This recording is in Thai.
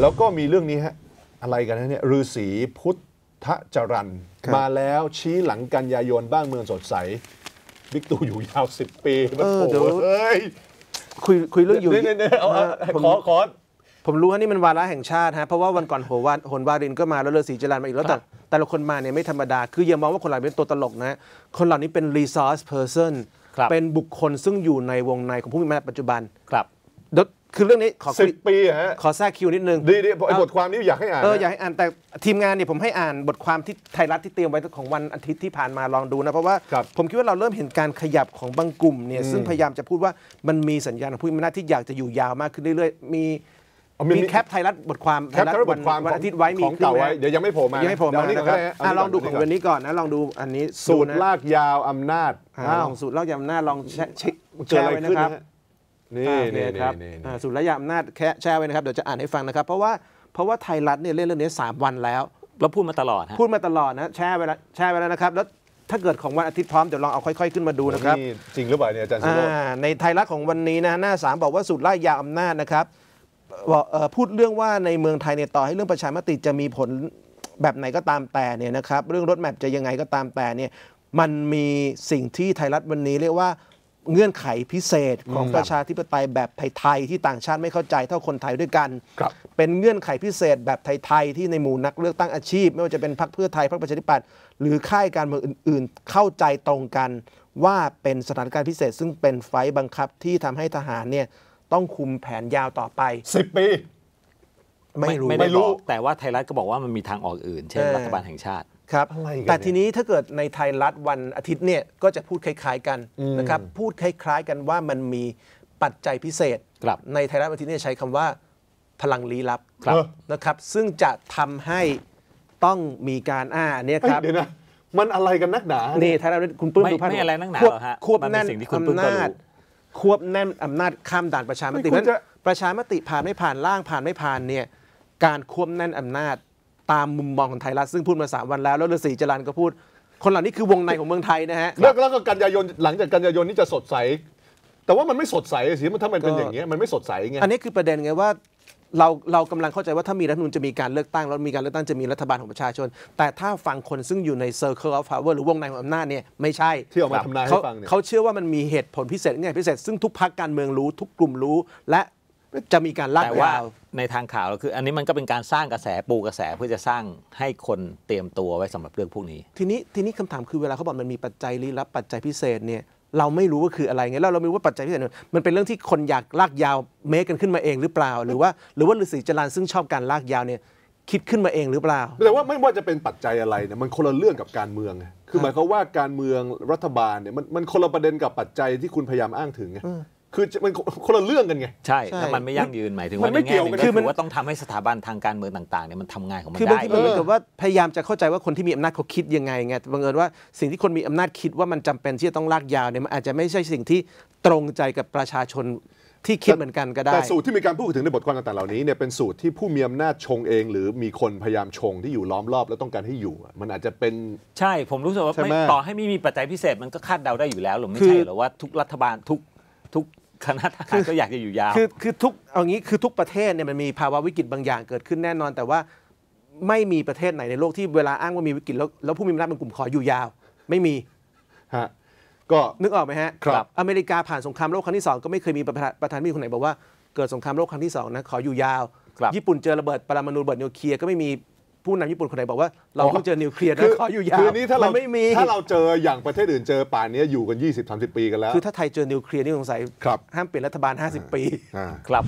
แล้วก็มีเรื่องนี้ฮะอะไรกันนะเนี่ยฤาษีพุทธจรันมาแล้วชี้หลังกันยายนบ้านเมืองสดใสบิ๊กตู่อยู่ยาวสิบปีมอโอ้โหเฮ้ยคุยคุยเรื่องอยู่เนี่ยเ่อาขอขอ ผมรู้ว่านี่มันวาระแห่งชาติฮะเพราะว่าวันก่อนโหวานโหนวารินก็มาแล้วเรือสีจรันมาอีกแล้วแต่ แต่ละคนมาเนี่ยไม่ธรรมดา คืออย่ามองว่าคนเหล่านี้เป็นตัวตลกนะคนเหล่านี้เป็น resource person เป็นบุคคลซึ่งอยู่ในวงในของผู้มีอำนาจปัจจุบันครับดี๋ยวคือเรื่องนี้ขอสิปีฮะขอแทรกคิวนิดนึงดีดีบทความนี้อยากให้อ่านเอออยากให้อ่านแต่ทีมงานเนี่ยผมให้อ่านบทความที่ไทยรัฐที่เตรียมไว้ของวันอาทิตย์ที่ผ่านมาลองดูนะเพราะว่า ผมคิดว่าเราเริ่มเห็นการขยับของบางกลุ่มเนี่ยซึ่งพยายามจะพูดว่ามันมีสัญญาณผู้มีอำนาจที่อยากจะอยู่ยาวมากขึ้นเรื่อยๆมีมีแคปไทยรัฐบทความไทยรัฐบทความวันอาทิตย์ไว้มีของเก่าไว้เดี๋ยวยังไม่โผล่มายังไม่โผล่มานะครับลองดูของวันนี้ก่อนนะลองดูอันนี้สูตรลากยาวอำนาจของสูตรลากยาวอำนาจลองเช็คเจออะไรขึ้นนะครับนี่นี่ครับสุริยะอำนาจแค่แช่ไว้นะครับเดี๋ยวจะอ่านให้ฟังนะครับ เพราะว่าเพราะว่าไทยรัฐเนี่ยเล่นเรื่องนี้3วันแล้วแล้วพูดมาตลอดพูดมาตลอดนะแช่ไว้แล้วแช่ไว้แล้วนะครับแล้ว ถ้าเกิดของวันอาทิตย์พร้อมเดี๋ยวลองเอาค่อยๆขึ้นมาดูนะครับจริงหรือเปล่าเนี่ยอาจารย์สุโรในไทยรัฐของวันนี้นะหน้าสามบอกว่าสุดไล่ยาอำนาจนะครับพูดเรื่องว่าในเมืองไทยเนี่ยต่อให้เรื่องประชามติจะมีผลแบบไหนก็ตามแต่เนี่ยนะครับเรื่องรถแมพจะยังไงก็ตามแต่เนี่ยมันมีสิ่งที่ไทยรัฐวันนี้เรียกว่าเงื่อนไขพิเศษของประชาธิปไตยแบบไทยๆที่ต่างชาติไม่เข้าใจเท่าคนไทยด้วยกัน เป็นเงื่อนไขพิเศษแบบไทยๆที่ในหมู่นักเลือกตั้งอาชีพ ไม่ว่าจะเป็นพรรคเพื่อไทยพรรคประชาธิปัตย์หรือค่ายการเมืองอื่น ๆ เข้าใจตรงกันว่าเป็นสถานการณ์พิเศษซึ่งเป็นไฟบังคับที่ทำให้ทหารเนี่ยต้องคุมแผนยาวต่อไป 10 ปีไม่รู้ไม่รู้ แต่ว่าไทยรัฐก็บอกว่ามันมีทางออกอื่นเช่นรัฐบาลแห่งชาติครับแต่ทีนี้ถ้าเกิดในไทยรัฐวันอาทิตย์เนี่ยก็จะพูดคล้าย ๆ กันนะครับพูดคล้ายๆ กันว่ามันมีปัจจัยพิเศษในไทยรัฐวันอาทิตย์เนี่ยใช้คำว่าพลังลี้ลับนะครับ ซึ่งจะทำให้ต้องมีการอ่าเนี่ยครับเดี๋ยวนะมันอะไรกันนักหนาเนี่ยไทยรัฐคุณปื้มดูภาพไม่อะไรนักหนาฮะควบแน่นอำนาจควบแน่นอำนาจข้ามด่านประชามติเพราะประชามติผ่านไม่ผ่านล่างผ่านไม่ผ่านเนี่ยการควบแน่นอำนาจตามมุมมองของไทยรัฐซึ่งพูดมาสาวันแล้วแล้วฤาษีจรันก็พูด คนเหล่านี้คือวงในของเมืองไทยนะฮะแล้วก็กันยายนหลังจากกันยายนนี่จะสดใส แต่ว่ามันไม่สดใสสิมันถ้ามันเป็นอย่างเงี้ยมันไม่สดใสไงอันนี้คือประเด็นไงว่าเราเรากำลังเข้าใจว่าถ้ามีรัฐมนูลจะมีการเลือกตั้งแล้วมีการเลือกตั้งจะมีรัฐบาลของประชาชน แต่ถ้าฟังคนซึ่งอยู่ใน Circle of Power หรือวงในของอำนาจเนี่ยไม่ใช่ที่ออกมาทำนายให้ฟังเนี่ยเขาเชื่อว่ามันมีเหตุผลพิเศษไงพิเศษซึ่งทุกพักการเมืองรู้ทุกกลุ่มรู้และจะมีการลากแต่ว่ายาวในทางข่าวคือ อันนี้มันก็เป็นการสร้างกระแสปูกระแสเพื่อจะสร้างให้คนเตรียมตัวไว้สำหรับเรื่องพวกนี้ทีนี้ทีนี้คำถามคือเวลาเขาบอกมันมีปัจจัยลี้ลับปัจจัยพิเศษเนี่ยเราไม่รู้ว่าคืออะไรไงแล้วเราไม่รู้ว่าปัจจัยพิเศษเนี่ยมันเป็นเรื่องที่คนอยากลากยาวเมคกันขึ้นมาเองหรือเปล่า หรือว่าหรือว่าฤาษีจรันซึ่งชอบการลากยาวเนี่ยคิดขึ้นมาเองหรือเปล่า แต่ว่าไม่ว่าจะเป็นปัจจัยอะไรเนี่ยมันคนละเรื่องกับการเมืองไงคือหมายความว่าการเมืองรัฐบาลเนี่ยมันมันคนละประเด็นกับปัจจัยที่คุณพยายามอ้างถึงไงคือมันคนละเรื่องกันไงใช่แล้วมันไม่ยั่งยืนหมายถึงว่าในแง่ยวงก็คือมันว่าต้องทำให้สถาบันทางการเมืองต่างๆเนี่ยมันทำงานของมันได้คือบางทีมันเหมือนกับว่าพยายามจะเข้าใจว่าคนที่มีอำนาจเขาคิดยังไงไงบังเอิญว่าสิ่งที่คนมีอำนาจคิดว่ามันจำเป็นที่จะต้องลากยาวเนี่ยมันอาจจะไม่ใช่สิ่งที่ตรงใจกับประชาชนที่คิดเหมือนกันก็ได้แต่สูตรที่มีการพูดถึงในบทความต่างๆเหล่านี้เนี่ยเป็นสูตรที่ผู้มีอำนาจชงเองหรือมีคนพยายามชงที่อยู่ล้อมรอบแล้วต้องการให้อยู่ มันอาจจะเป็นใช่ผมรู้สึกว่าต่อให้ไม่มีปัจจัยพิเศษมันก็คาดเดาได้อยู่แล้วหรือไม่ใช่หรอว่าทุกรัฐบาลทุกทุกคณะทหารก็อยากจะอยู่ยาวคือคือทุก เอางี้ คือทุกประเทศเนี่ยมันมีภาวะวิกฤตบางอย่าง เกิดขึ้นแน่นอน แต่ว่าไม่มีประเทศไหนในโลกที่เวลาอ้างว่ามีวิกฤตแล้วแล้วผู้มีอำนาจเป็นกลุ่มขออยู่ยาว ไม่มีฮะก็นึกออกไหมฮะครับอเมริกาผ่านสงครามโลกครั้งที่ 2 ก็ไม่เคยมีประธานาธมีคนไหนบอกว่า เกิดสงครามโลกครั้งที่2นะขออยู่ยาวญี่ปุ่นเจอระเบิดปรมาณูระเบิดนิวเคลียร์ก็ไม่มีผู้นำญี่ปุ่นคนไหนบอกว่าเราเพิ่งเจอนิวเคลียร์นะขออยู่ยาว คือนี้ถ้าเราไม่มี ถ้าเราเจออย่างประเทศอื่นเจอป่านนี้อยู่กัน 20-30 ปีกันแล้ว คือถ้าไทยเจอนิวเคลียร์นี่สงสัยห้ามเปลี่ยนรัฐบาล 50 ปี ครับ